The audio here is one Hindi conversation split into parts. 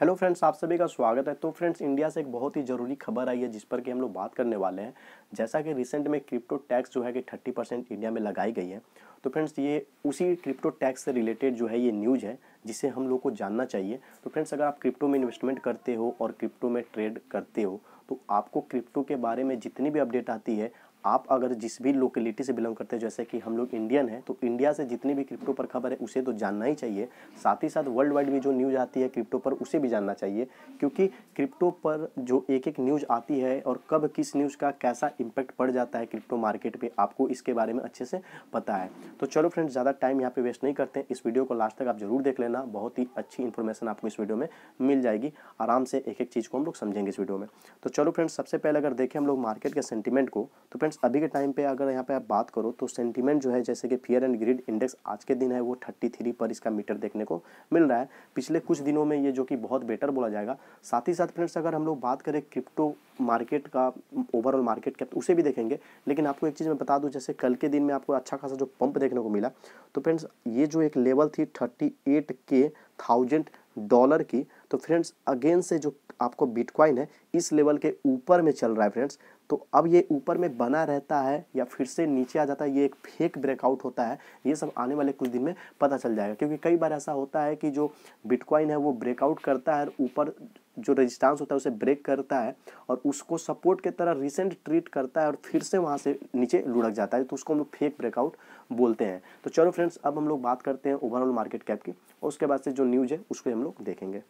हेलो फ्रेंड्स आप सभी का स्वागत है तो फ्रेंड्स इंडिया से एक बहुत ही ज़रूरी खबर आई है जिस पर कि हम लोग बात करने वाले हैं जैसा कि रिसेंट में क्रिप्टो टैक्स जो है कि थर्टी परसेंट इंडिया में लगाई गई है तो फ्रेंड्स ये उसी क्रिप्टो टैक्स से रिलेटेड जो है ये न्यूज़ है जिसे हम लोग को जानना चाहिए तो फ्रेंड्स अगर आप क्रिप्टो में इन्वेस्टमेंट करते हो और क्रिप्टो में ट्रेड करते हो तो आपको क्रिप्टो के बारे में जितनी भी अपडेट आती है आप अगर जिस भी लोकेलिटी से बिलोंग करते हैं जैसे कि हम लोग इंडियन हैं तो इंडिया से जितनी भी क्रिप्टो पर खबर है उसे तो जानना ही चाहिए साथ ही साथ वर्ल्ड वाइड भी जो न्यूज़ आती है क्रिप्टो पर उसे भी जानना चाहिए क्योंकि क्रिप्टो पर जो एक एक न्यूज़ आती है और कब किस न्यूज़ का कैसा इम्पैक्ट पड़ जाता है क्रिप्टो मार्केट पर आपको इसके बारे में अच्छे से पता है तो चलो फ्रेंड्स ज़्यादा टाइम यहाँ पर वेस्ट नहीं करते इस वीडियो को लास्ट तक आप जरूर देख लेना बहुत ही अच्छी इन्फॉर्मेशन आपको इस वीडियो में मिल जाएगी आराम से एक एक चीज़ को हम लोग समझेंगे इस वीडियो में तो चलो फ्रेंड्स सबसे पहले अगर देखें हम लोग मार्केट के सेंटिमेंट को तो फ्रेंड्स अभी के टाइम पे अगर यहाँ पे आप बात करो तो सेंटीमेंट जो है जैसे कि फियर एंड ग्रिड इंडेक्स आज के दिन है वो थर्टी थ्री पर इसका मीटर देखने को मिल रहा है पिछले कुछ दिनों में ये जो कि बहुत बेटर बोला जाएगा साथ ही साथ फ्रेंड्स अगर हम लोग बात करें क्रिप्टो मार्केट का ओवरऑल मार्केट कैप उसे भी देखेंगे लेकिन आपको एक चीज़ मैं बता दूँ जैसे कल के दिन में आपको अच्छा खासा जो पंप देखने को मिला तो फ्रेंड्स ये जो एक लेवल थी थर्टी एट के थाउजेंड डॉलर की तो फ्रेंड्स अगेन से जो आपको बिटकॉइन है इस लेवल के ऊपर में चल रहा है फ्रेंड्स तो अब ये ऊपर में बना रहता है या फिर से नीचे आ जाता है ये एक फेक ब्रेकआउट होता है ये सब आने वाले कुछ दिन में पता चल जाएगा क्योंकि कई बार ऐसा होता है कि जो बिटकॉइन है वो ब्रेकआउट करता है ऊपर जो रेजिस्टेंस होता है उसे ब्रेक करता है और उसको सपोर्ट के तरह रिसेंट ट्रीट करता है और फिर से वहाँ से नीचे लुढ़क जाता है तो उसको हम लोग फेक ब्रेकआउट बोलते हैं तो चलो फ्रेंड्स अब हम लोग बात करते हैं ओवरऑल मार्केट कैप की और उसके बाद से जो न्यूज़ है उसको हम लोग देखेंगे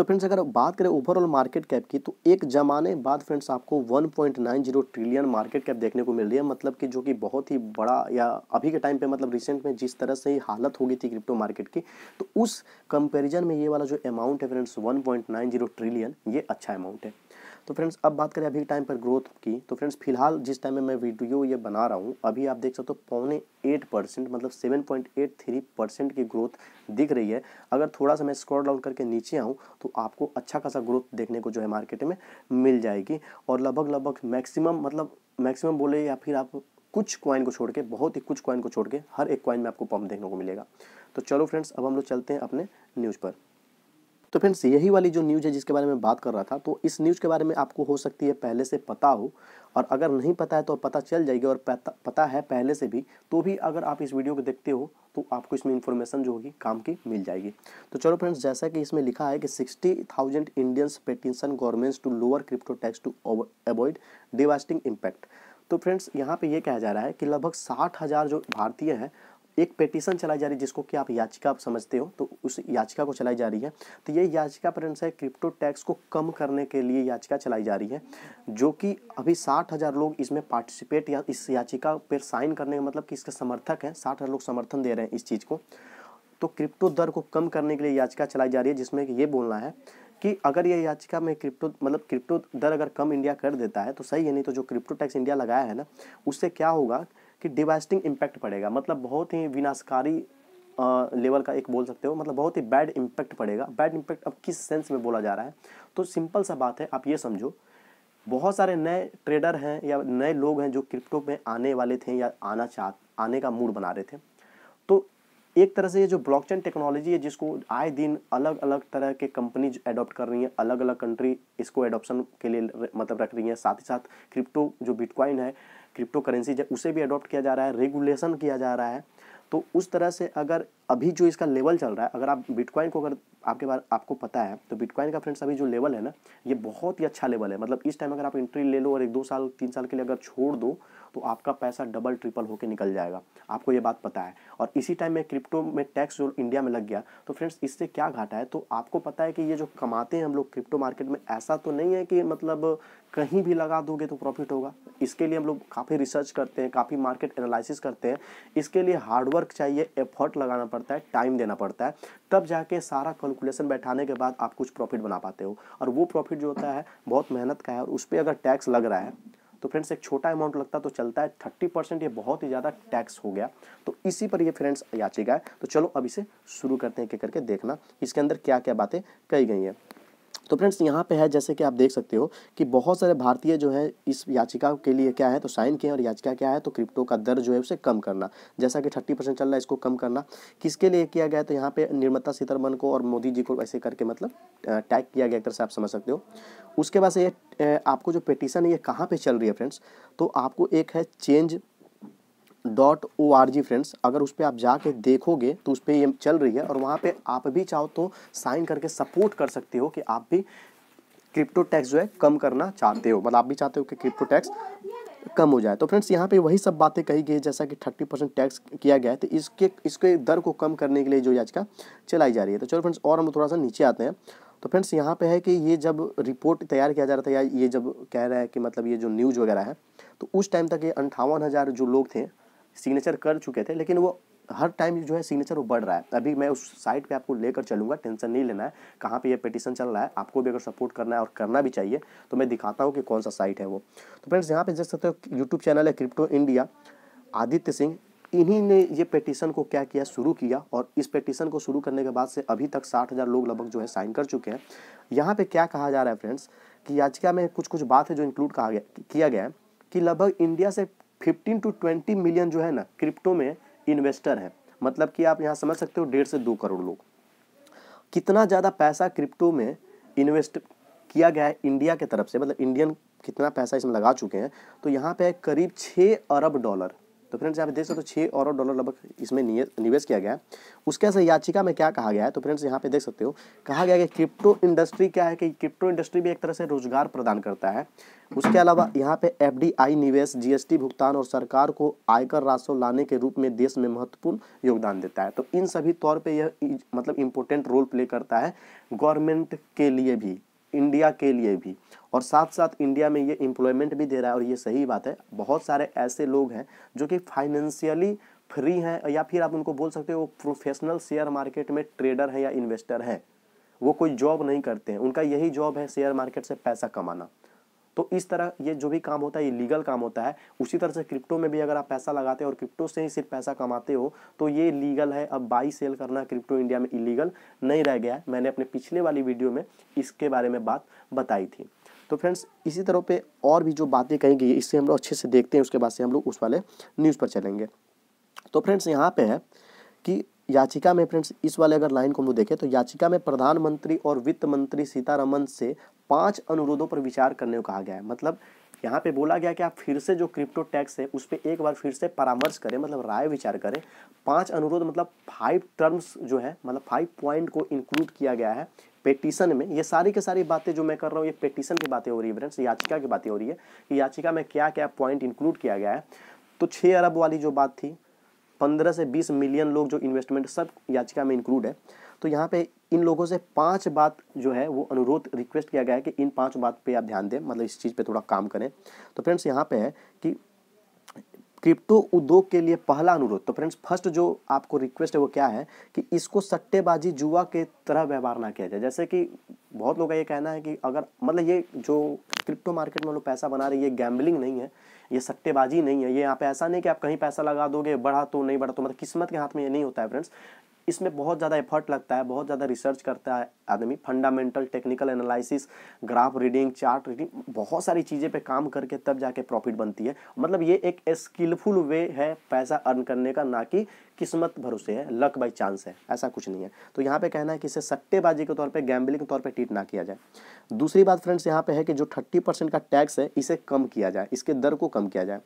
तो फ्रेंड्स अगर बात करें ओवरऑल मार्केट कैप की तो एक जमाने बाद फ्रेंड्स आपको 1.90 ट्रिलियन मार्केट कैप देखने को मिल रही है मतलब कि जो कि बहुत ही बड़ा या अभी के टाइम पे मतलब रिसेंट में जिस तरह से हालत हो गई थी क्रिप्टो मार्केट की तो उस कंपेरिजन में ये वाला जो अमाउंट है फ्रेंड्स वन ट्रिलियन ये अच्छा अमाउंट है तो फ्रेंड्स अब बात करें अभी टाइम पर ग्रोथ की तो फ्रेंड्स फिलहाल जिस टाइम में मैं वीडियो ये बना रहा हूँ अभी आप देख सकते हो पौने एट परसेंट मतलब seven point eight three percent की ग्रोथ दिख रही है अगर थोड़ा सा मैं स्क्रॉल डाउन करके नीचे आऊँ तो आपको अच्छा खासा ग्रोथ देखने को जो है मार्केट में मिल जाएगी और लगभग लगभग मैक्सिमम मतलब मैक्सिमम बोले या फिर आप कुछ क्वाइन को छोड़ के बहुत ही कुछ क्वाइन को छोड़ के हर एक क्वाइन में आपको पम्प देखने को मिलेगा तो चलो फ्रेंड्स अब हम लोग चलते हैं अपने न्यूज़ पर तो फ्रेंड्स यही वाली जो न्यूज़ है जिसके बारे में बात कर रहा था तो इस न्यूज़ के बारे में आपको हो सकती है पहले से पता हो और अगर नहीं पता है तो पता चल जाएगी और पता है पहले से भी तो भी अगर आप इस वीडियो को देखते हो तो आपको इसमें इन्फॉर्मेशन जो होगी काम की मिल जाएगी तो चलो फ्रेंड्स जैसा कि इसमें लिखा है कि sixty thousand Indians petition governments to lower crypto tax to avoid devastating impact तो फ्रेंड्स यहाँ पे ये कहा जा रहा है कि लगभग साठ हज़ार जो भारतीय हैं एक पेटिशन चलाई जा रही है जिसको कि आप याचिका आप समझते हो तो उस याचिका को चलाई जा रही है तो ये याचिका पर अनुसार क्रिप्टो टैक्स को कम करने के लिए याचिका चलाई जा रही है जो कि अभी साठ हज़ार लोग इसमें पार्टिसिपेट या इस याचिका पर साइन करने का मतलब कि इसके समर्थक हैं साठ हज़ार लोग समर्थन दे रहे हैं इस चीज़ को तो क्रिप्टो दर को कम करने के लिए याचिका चलाई जा रही है जिसमें ये बोलना है कि अगर ये याचिका में क्रिप्टो मतलब क्रिप्टो दर अगर कम इंडिया कर देता है तो सही है नहीं तो जो क्रिप्टो टैक्स इंडिया लगाया है ना उससे क्या होगा कि डिवास्टिंग इम्पैक्ट पड़ेगा मतलब बहुत ही विनाशकारी लेवल का एक बोल सकते हो मतलब बहुत ही बैड इम्पैक्ट पड़ेगा बैड इम्पैक्ट अब किस सेंस में बोला जा रहा है तो सिंपल सा बात है आप ये समझो बहुत सारे नए ट्रेडर हैं या नए लोग हैं जो क्रिप्टो में आने वाले थे या आना चाह आने का मूड बना रहे थे तो एक तरह से ये जो ब्लॉकचेन टेक्नोलॉजी है जिसको आए दिन अलग अलग तरह के कंपनीज एडॉप्ट कर रही हैं अलग अलग कंट्री इसको एडॉप्शन के लिए मतलब रख रही हैं साथ ही साथ क्रिप्टो जो बिटकॉइन है क्रिप्टो करेंसी उसे भी अडॉप्ट किया जा रहा है रेगुलेशन किया जा रहा है तो उस तरह से अगर अभी जो इसका लेवल चल रहा है अगर आप बिटकॉइन को अगर आपके बारे आपको पता है तो बिटकॉइन का फ्रेंड्स अभी जो लेवल है ना ये बहुत ही अच्छा लेवल है मतलब इस टाइम अगर आप एंट्री ले लो और एक दो साल तीन साल के लिए अगर छोड़ दो तो आपका पैसा डबल ट्रिपल होकर निकल जाएगा आपको ये बात पता है और इसी टाइम में क्रिप्टो में टैक्स जो इंडिया में लग गया तो फ्रेंड्स इससे क्या घाटा है तो आपको पता है कि ये जो कमाते हैं हम लोग क्रिप्टो मार्केट में ऐसा तो नहीं है कि मतलब कहीं भी लगा दोगे तो प्रॉफिट होगा इसके लिए हम लोग काफ़ी रिसर्च करते हैं काफ़ी मार्केट एनालिसिस करते हैं इसके लिए हार्डवर्क चाहिए एफर्ट लगाना पड़ता पड़ता है टाइम देना पड़ता है तब जाके सारा कैलकुलेशन बैठाने के बाद आप कुछ प्रॉफिट बना पाते हो और वो प्रॉफिट जो होता है बहुत मेहनत का है और उस पर अगर टैक्स लग रहा है तो फ्रेंड्स एक छोटा अमाउंट लगता तो चलता है थर्टी परसेंट ये बहुत ही ज़्यादा टैक्स हो गया तो इसी पर ये फ्रेंड्स याचिका है तो चलो अब इसे शुरू करते हैं कि करके देखना इसके अंदर क्या क्या बातें कही गई हैं तो फ्रेंड्स यहाँ पे है जैसे कि आप देख सकते हो कि बहुत सारे भारतीय जो है इस याचिका के लिए क्या है तो साइन किए और याचिका क्या है तो क्रिप्टो का दर जो है उसे कम करना जैसा कि थर्टी परसेंट चल रहा है इसको कम करना किसके लिए किया गया तो यहाँ पे निर्मला सीतारमन को और मोदी जी को ऐसे करके मतलब टैग किया गया एक तरह से आप समझ सकते हो उसके बाद ये आपको जो पिटिशन है ये कहाँ पे चल रही है फ्रेंड्स तो आपको एक है change dot O R G friends अगर उस पर आप जाके देखोगे तो उस पर ये चल रही है और वहाँ पे आप भी चाहो तो साइन करके सपोर्ट कर सकते हो कि आप भी क्रिप्टो टैक्स जो है कम करना चाहते हो मतलब आप भी चाहते हो कि क्रिप्टो टैक्स कम हो जाए तो फ्रेंड्स यहाँ पे वही सब बातें कही गई जैसा कि थर्टी परसेंट टैक्स किया गया है तो इसके इसके दर को कम करने के लिए जो याचिका चलाई जा रही है तो चलो फ्रेंड्स और हम थोड़ा सा नीचे आते हैं तो फ्रेंड्स यहाँ पे है कि ये जब रिपोर्ट तैयार किया जा रहा था या ये जब कह रहा है कि मतलब ये जो न्यूज़ वगैरह है तो उस टाइम तक ये अंठावन हज़ार जो लोग थे सिग्नेचर कर चुके थे लेकिन वो हर टाइम जो है सिग्नेचर वो बढ़ रहा है अभी मैं उस साइट पे आपको लेकर चलूँगा टेंशन नहीं लेना है कहाँ पे ये पिटीशन चल रहा है आपको भी अगर सपोर्ट करना है और करना भी चाहिए तो मैं दिखाता हूँ कि कौन सा साइट है वो तो फ्रेंड्स यहाँ पे देख सकते हो यूट्यूब चैनल है क्रिप्टो इंडिया आदित्य सिंह इन्हीं ने ये पेटिशन को क्या किया शुरू किया और इस पेटिशन को शुरू करने के बाद से अभी तक साठ हज़ार लोग लगभग जो है साइन कर चुके हैं यहाँ पे क्या कहा जा रहा है फ्रेंड्स कि याचिका में कुछ कुछ बात है जो इंक्लूड कहा गया किया गया है कि लगभग इंडिया से फिफ्टीन टू ट्वेंटी मिलियन जो है ना क्रिप्टो में इन्वेस्टर है मतलब कि आप यहाँ समझ सकते हो डेढ़ से दो करोड़ लोग कितना ज़्यादा पैसा क्रिप्टो में इन्वेस्ट किया गया है इंडिया के तरफ से मतलब इंडियन कितना पैसा इसमें लगा चुके हैं तो यहाँ पे करीब छः अरब डॉलर तो फ्रेंड्स यहाँ पे देख सकते हो छः अरब डॉलर लगभग इसमें निवेश किया गया है उसके ऐसे याचिका में क्या कहा गया है तो फ्रेंड्स यहाँ पे देख सकते हो कहा गया कि क्रिप्टो इंडस्ट्री क्या है कि क्रिप्टो इंडस्ट्री भी एक तरह से रोजगार प्रदान करता है उसके अलावा यहाँ पे एफ निवेश जीएसटी भुगतान और सरकार को आयकर राजस्व लाने के रूप में देश में महत्वपूर्ण योगदान देता है तो इन सभी तौर पर यह मतलब इम्पोर्टेंट रोल प्ले करता है गवर्नमेंट के लिए भी इंडिया के लिए भी और साथ साथ इंडिया में ये इम्प्लॉयमेंट भी दे रहा है और ये सही बात है बहुत सारे ऐसे लोग हैं जो कि फाइनेंशियली फ्री हैं या फिर आप उनको बोल सकते हो वो प्रोफेशनल शेयर मार्केट में ट्रेडर है या इन्वेस्टर है वो कोई जॉब नहीं करते हैं उनका यही जॉब है शेयर मार्केट से पैसा कमाना तो इस तरह ये जो भी काम होता है ये लीगल काम होता है उसी तरह से क्रिप्टो में भी अगर आप पैसा लगाते हो और क्रिप्टो से ही सिर्फ पैसा कमाते हो तो ये लीगल है अब बाई सेल करना क्रिप्टो इंडिया में इलीगल नहीं रह गया है मैंने अपने पिछले वाली वीडियो में इसके बारे में बात बताई थी तो फ्रेंड्स इसी तरह पे और भी जो बातें कही गई इससे हम लोग अच्छे से देखते हैं उसके बाद से हम लोग उस वाले न्यूज़ पर चलेंगे तो फ्रेंड्स यहाँ पे है कि याचिका में फ्रेंड्स इस वाले अगर लाइन को हम लोग देखें तो याचिका में प्रधानमंत्री और वित्त मंत्री सीतारमन से पांच अनुरोधों पर विचार करने को कहा गया है मतलब यहाँ पे बोला गया कि आप फिर से जो क्रिप्टो टैक्स है उस पर एक बार फिर से परामर्श करें मतलब राय विचार करें पांच अनुरोध मतलब फाइव टर्म्स जो है मतलब फाइव पॉइंट को इंक्लूड किया गया है पेटिशन में ये सारी के सारी बातें जो मैं कर रहा हूँ ये पेटिशन की बातें हो रही है फ्रेंड्स याचिका की बातें हो रही है कि याचिका में क्या क्या पॉइंट इंक्लूड किया गया है तो छः अरब वाली जो बात थी पंद्रह से बीस मिलियन लोग जो इन्वेस्टमेंट सब याचिका में इंक्लूड है तो यहाँ पे इन लोगों से पांच बात जो है वो अनुरोध रिक्वेस्ट किया गया है कि इन पांच बात पे आप ध्यान दें मतलब इस चीज़ पे थोड़ा काम करें तो फ्रेंड्स यहाँ पे है कि क्रिप्टो उद्योग के लिए पहला अनुरोध तो फ्रेंड्स फर्स्ट जो आपको रिक्वेस्ट है वो क्या है कि इसको सट्टेबाजी जुआ के तरह व्यवहार ना किया जाए जैसे कि बहुत लोग का ये कहना है कि अगर मतलब ये जो क्रिप्टो मार्केट में लोग पैसा बना रहे ये गैम्बलिंग नहीं है ये सट्टेबाजी नहीं है ये यहाँ पे ऐसा नहीं कि आप कहीं पैसा लगा दोगे बढ़ा तो नहीं बढ़ा तो मतलब किस्मत के हाथ में ये नहीं होता है फ्रेंड्स इसमें बहुत ज़्यादा एफर्ट लगता है बहुत ज़्यादा रिसर्च करता है आदमी fundamental technical analysis graph reading chart reading बहुत सारी चीज़ें पे काम करके तब जाके प्रॉफिट बनती है मतलब ये एक स्किलफुल वे है पैसा अर्न करने का ना कि किस्मत भरोसे है लक बाई चांस है ऐसा कुछ नहीं है तो यहाँ पे कहना है कि इसे सट्टेबाजी के तौर पे गैम्बलिंग के तौर पे ट्रीट ना किया जाए दूसरी बात फ्रेंड्स यहाँ पे है कि जो थर्टी परसेंट का टैक्स है इसे कम किया जाए इसके दर को कम किया जाए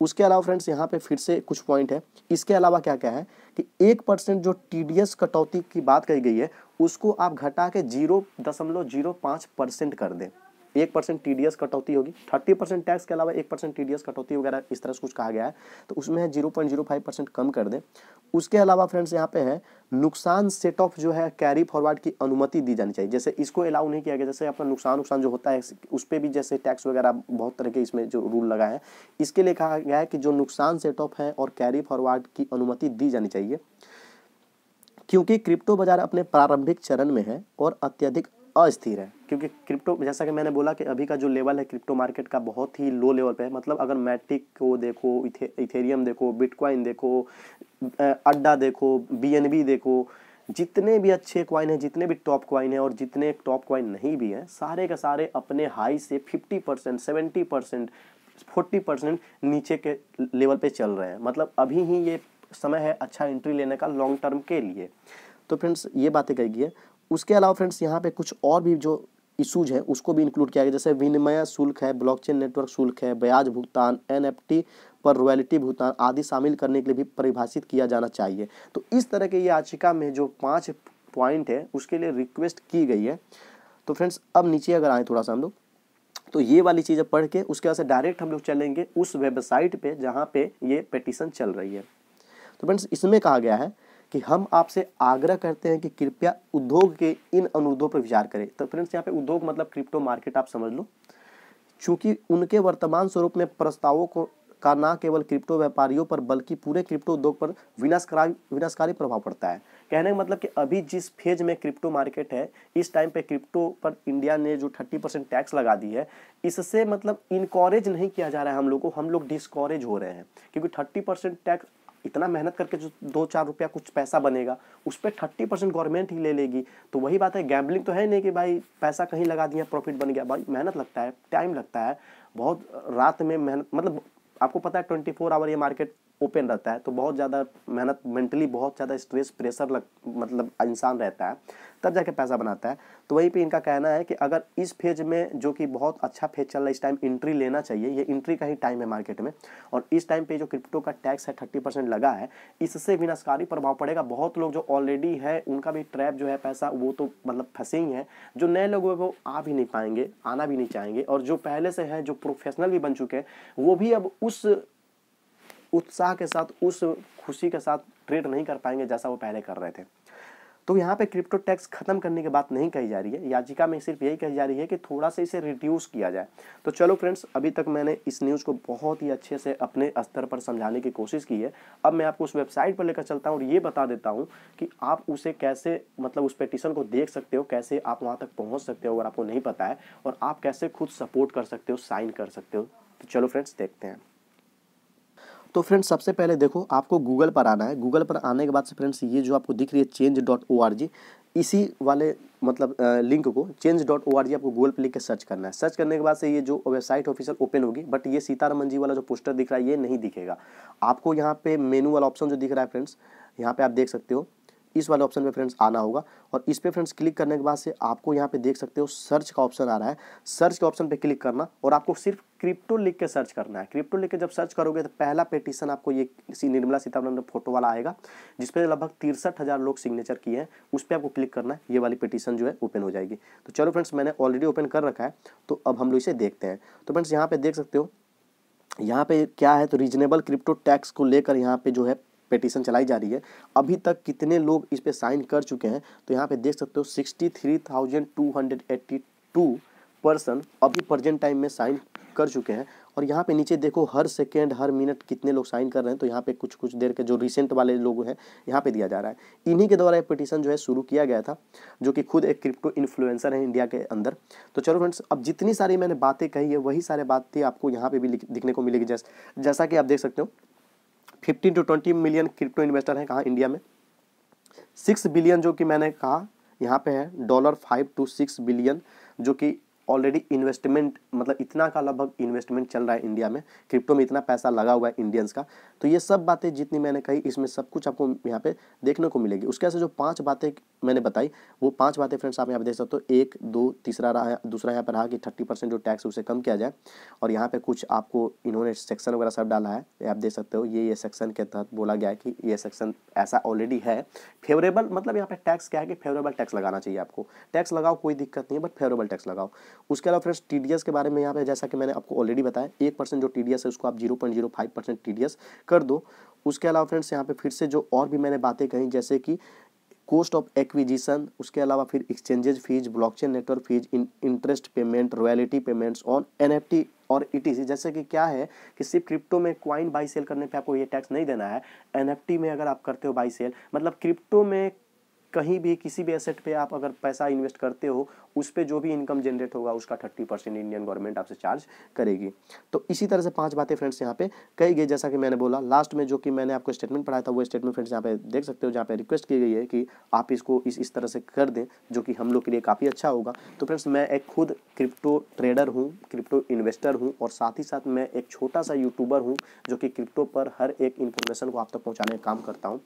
उसके अलावा फ्रेंड्स यहाँ पे फिर से कुछ पॉइंट है इसके अलावा क्या क्या है कि एक परसेंट जो टी कटौती की बात कही गई है उसको आप घटा के जीरो दशमलव जीरो पाँच परसेंट कर दें एक परसेंट टी कटौती होगी थर्टी परसेंट टैक्स के अलावा एक परसेंट टी कटौती वगैरह इस तरह से कुछ कहा गया है तो उसमें है zero point zero five percent कम कर दें उसके अलावा फ्रेंड्स यहाँ पे है नुकसान सेट ऑफ जो है कैरी फॉरवर्ड की अनुमति दी जानी चाहिए जैसे इसको अलाउ नहीं किया गया जैसे अपना नुकसान नुकसान जो होता है उस पर भी जैसे टैक्स वगैरह बहुत तरह के इसमें जो रूल लगा है इसके लिए कहा गया है कि जो नुकसान सेट ऑफ है और कैरी फॉरवर्ड की अनुमति दी जानी चाहिए क्योंकि क्रिप्टो बाजार अपने प्रारंभिक चरण में है और अत्यधिक अस्थिर है क्योंकि क्रिप्टो जैसा कि मैंने बोला कि अभी का जो लेवल है क्रिप्टो मार्केट का बहुत ही लो लेवल पे है मतलब अगर मैटिक को देखो इथे, इथेरियम देखो बिटकॉइन देखो अड्डा देखो बी देखो जितने भी अच्छे क्वाइन हैं जितने भी टॉप क्वाइन हैं और जितने टॉप क्वाइन नहीं भी हैं सारे के सारे अपने हाई से fifty percent seventy percent forty percent नीचे के लेवल पर चल रहे हैं मतलब अभी ही ये समय है अच्छा एंट्री लेने का लॉन्ग टर्म के लिए तो फ्रेंड्स ये बातें कही गई है उसके अलावा फ्रेंड्स यहाँ पे कुछ और भी जो इशूज हैं उसको भी इंक्लूड किया गया जैसे विनिमय शुल्क है ब्लॉकचेन नेटवर्क शुल्क है ब्याज भुगतान एनएफटी पर रॉयल्टी भुगतान आदि शामिल करने के लिए भी परिभाषित किया जाना चाहिए तो इस तरह के याचिका में जो पाँच पॉइंट है उसके लिए रिक्वेस्ट की गई है तो फ्रेंड्स अब नीचे अगर आए थोड़ा सा हम लोग तो ये वाली चीज़ें पढ़ के उसके बाद से डायरेक्ट हम लोग चलेंगे उस वेबसाइट पे जहाँ पे ये पटिशन चल रही है तो फ्रेंड्स इसमें कहा गया है कि हम आपसे आग्रह करते हैं कि कृपया उद्योग के इन अनुरोधों पर विचार करें तो फ्रेंड्स यहाँ पे उद्योग मतलब क्रिप्टो मार्केट आप समझ लो चूंकि उनके वर्तमान स्वरूप में प्रस्तावों को का ना केवल क्रिप्टो व्यापारियों पर बल्कि पूरे क्रिप्टो उद्योग पर विनाशकारी विनाशकारी प्रभाव पड़ता है कहने का मतलब कि अभी जिस फेज में क्रिप्टो मार्केट है इस टाइम पे क्रिप्टो पर इंडिया ने जो थर्टी परसेंट टैक्स लगा दी है इससे मतलब इनकरेज नहीं किया जा रहा है हम लोग को हम लोग डिस्करेज हो रहे हैं क्योंकि थर्टी परसेंट टैक्स इतना मेहनत करके जो दो चार रुपया कुछ पैसा बनेगा उस पर थर्टी परसेंट गवर्नमेंट ही ले लेगी तो वही बात है गैम्बलिंग तो है नहीं कि भाई पैसा कहीं लगा दिया प्रॉफिट बन गया भाई मेहनत लगता है टाइम लगता है बहुत रात में मेहनत मतलब आपको पता है ट्वेंटी फोर आवर ये मार्केट ओपन रहता है तो बहुत ज़्यादा मेहनत मेंटली बहुत ज़्यादा स्ट्रेस प्रेशर लग मतलब इंसान रहता है तब जाके पैसा बनाता है तो वहीं पे इनका कहना है कि अगर इस फेज में जो कि बहुत अच्छा फेज चल रहा है इस टाइम इंट्री लेना चाहिए ये इंट्री का ही टाइम है मार्केट में और इस टाइम पे जो क्रिप्टो का टैक्स है थर्टी परसेंट लगा है इससे विनाशकारी प्रभाव पड़ेगा बहुत लोग जो ऑलरेडी है उनका भी ट्रैप जो है पैसा वो तो मतलब फंसे ही हैं जो नए लोग वो आ भी नहीं पाएंगे आना भी नहीं चाहेंगे और जो पहले से हैं जो प्रोफेशनल भी बन चुके हैं वो भी अब उस उत्साह के साथ उस खुशी के साथ ट्रेड नहीं कर पाएंगे जैसा वो पहले कर रहे थे तो यहाँ पे क्रिप्टो टैक्स खत्म करने की बात नहीं कही जा रही है याचिका में सिर्फ यही कही जा रही है कि थोड़ा सा इसे रिड्यूस किया जाए तो चलो फ्रेंड्स अभी तक मैंने इस न्यूज़ को बहुत ही अच्छे से अपने स्तर पर समझाने की कोशिश की है अब मैं आपको उस वेबसाइट पर लेकर चलता हूँ और ये बता देता हूँ कि आप उसे कैसे मतलब उस पेटिशन को देख सकते हो कैसे आप वहाँ तक पहुँच सकते हो अगर आपको नहीं पता है और आप कैसे खुद सपोर्ट कर सकते हो साइन कर सकते हो तो चलो फ्रेंड्स देखते हैं तो फ्रेंड्स सबसे पहले देखो आपको गूगल पर आना है गूगल पर आने के बाद से फ्रेंड्स ये जो आपको दिख रही है change dot O R G इसी वाले मतलब लिंक को change dot O R G आपको गूगल पर लिख के सर्च करना है सर्च करने के बाद से ये जो वेबसाइट ऑफिशियल ओपन होगी बट ये सीतारामन जी वाला जो पोस्टर दिख रहा है ये नहीं दिखेगा आपको यहाँ पे मेनू वाला ऑप्शन जो दिख रहा है फ्रेंड्स यहाँ पे आप देख सकते हो इस वाले ऑप्शन पे फ्रेंड्स आना होगा और इस पे फ्रेंड्स क्लिक करने के बाद से आपको यहाँ पे देख सकते हो सर्च का ऑप्शन आ रहा है सर्च के ऑप्शन पे क्लिक करना और आपको सिर्फ क्रिप्टो लिख के सर्च करना है क्रिप्टो लिख के जब सर्च करोगे तो पहला पेटिशन आपको ये निर्मला सीतारमण फोटो वाला आएगा जिसपे लगभग तिरसठ लोग सिग्नेचर किए हैं उस पर आपको क्लिक करना है ये वाली पेटिशन जो है ओपन हो जाएगी तो चलो फ्रेंड्स मैंने ऑलरेडी ओपन कर रखा है तो अब हम लोग इसे देखते हैं तो फ्रेंड्स यहाँ पे देख सकते हो यहाँ पे क्या है तो रीजनेबल क्रिप्टो टैक्स को लेकर यहाँ पे जो है पिटीशन चलाई जा रही है अभी तक कितने लोग इस पर साइन कर चुके हैं तो यहाँ पे देख सकते हो sixty three thousand two hundred eighty two person अभी प्रजेंट टाइम में साइन कर चुके हैं और यहाँ पे नीचे देखो हर सेकेंड हर मिनट कितने लोग साइन कर रहे हैं तो यहाँ पे कुछ कुछ देर के जो रिसेंट वाले लोग हैं यहाँ पे दिया जा रहा है इन्हीं के द्वारा ये पिटीशन जो है शुरू किया गया था जो कि खुद एक क्रिप्टो इन्फ्लुएंसर है इंडिया के अंदर तो चलो फ्रेंड्स अब जितनी सारी मैंने बातें कही है वही सारे बातें आपको यहाँ पे भी दिखने को मिलेगी जैस जैसा कि आप देख सकते हो fifteen to twenty million crypto investor हैं कहाँ इंडिया में सिक्स बिलियन जो कि मैंने कहा यहाँ पे है dollar five to six billion जो कि ऑलरेडी इन्वेस्टमेंट मतलब इतना का लगभग इन्वेस्टमेंट चल रहा है इंडिया में क्रिप्टो में इतना पैसा लगा हुआ है इंडियंस का तो ये सब बातें जितनी मैंने कही इसमें सब कुछ आपको यहाँ पे देखने को मिलेगी उसके ऐसे जो पांच बातें मैंने बताई वो पांच बातें फ्रेंड्स आप यहाँ पे देख सकते हो एक दो तीसरा रहा दूसरा यहाँ पर रहा कि थर्टी परसेंट जो टैक्स उसे कम किया जाए और यहाँ पर कुछ आपको इन्होंने सेक्शन वगैरह सब डाला है आप देख सकते हो ये ये सेक्शन के तहत बोला गया है कि ये सेक्शन ऐसा ऑलरेडी है फेवरेबल मतलब यहाँ पे टैक्स क्या है कि फेवरेबल टैक्स लगाना चाहिए आपको टैक्स लगाओ कोई दिक्कत नहीं है बट फेवरेबल टैक्स लगाओ उसके अलावा फ्रेंड्स टी के बारे में यहाँ पे जैसा कि मैंने आपको ऑलरेडी बताया एक परसेंट जो टी है उसको आप zero point zero five percent टी कर दो उसके अलावा फ्रेंड्स यहाँ पे फिर से जो और भी मैंने बातें कही जैसे कि कोस्ट ऑफ एक्विजिशन उसके अलावा फिर exchanges fees block network fees interest payment royalty payments on एन और ईटीसी e जैसे कि क्या है कि सिर्फ क्रिप्टो में क्वाइन बाई सेल करने पे आपको ये टैक्स नहीं देना है एनएफटी में अगर आप करते हो बाई सेल मतलब क्रिप्टो में कहीं भी किसी भी एसेट पे आप अगर पैसा इन्वेस्ट करते हो उस पर जो भी इनकम जनरेट होगा उसका थर्टी परसेंट इंडियन गवर्नमेंट आपसे चार्ज करेगी तो इसी तरह से पांच बातें फ्रेंड्स यहाँ पे कही गई जैसा कि मैंने बोला लास्ट में जो कि मैंने आपको स्टेटमेंट पढ़ाया था वो स्टेटमेंट फ्रेंड्स यहाँ पे देख सकते हो जहाँ पे रिक्वेस्ट की गई है कि आप इसको इस इस तरह से कर दें जो कि हम लोग के लिए काफ़ी अच्छा होगा तो फ्रेंड्स मैं एक खुद क्रिप्टो ट्रेडर हूँ क्रिप्टो इन्वेस्टर हूँ और साथ ही साथ मैं एक छोटा सा यूट्यूबर हूँ जो कि क्रिप्टो पर हर एक इन्फॉर्मेशन को आप तक पहुँचाने का काम करता हूँ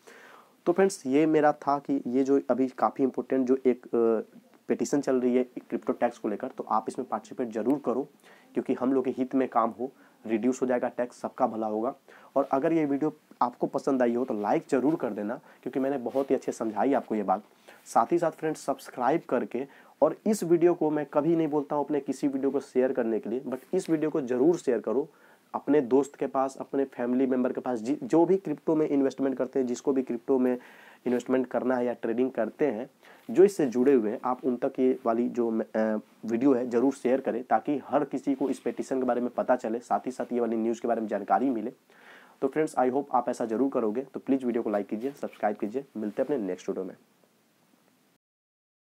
तो फ्रेंड्स ये मेरा था कि ये जो अभी काफ़ी इंपॉर्टेंट जो एक पिटिशन चल रही है क्रिप्टो टैक्स को लेकर तो आप इसमें पार्टिसिपेट जरूर करो क्योंकि हम लोग के हित में काम हो रिड्यूस हो जाएगा टैक्स सबका भला होगा और अगर ये वीडियो आपको पसंद आई हो तो लाइक ज़रूर कर देना क्योंकि मैंने बहुत ही अच्छे समझाई आपको ये बात साथ ही साथ फ्रेंड्स सब्सक्राइब करके और इस वीडियो को मैं कभी नहीं बोलता हूँ अपने किसी वीडियो को शेयर करने के लिए बट इस वीडियो को ज़रूर शेयर करो अपने दोस्त के पास अपने फैमिली मेम्बर के पास जो भी क्रिप्टो में इन्वेस्टमेंट करते हैं जिसको भी क्रिप्टो में इन्वेस्टमेंट करना है या ट्रेडिंग करते हैं जो इससे जुड़े हुए हैं आप उन तक ये वाली जो वीडियो है ज़रूर शेयर करें ताकि हर किसी को इस पेटिशन के बारे में पता चले साथ ही साथ ये वाली न्यूज़ के बारे में जानकारी मिले तो फ्रेंड्स आई होप आप ऐसा जरूर करोगे तो प्लीज़ वीडियो को लाइक कीजिए सब्सक्राइब कीजिए मिलते हैं अपने नेक्स्ट वीडियो में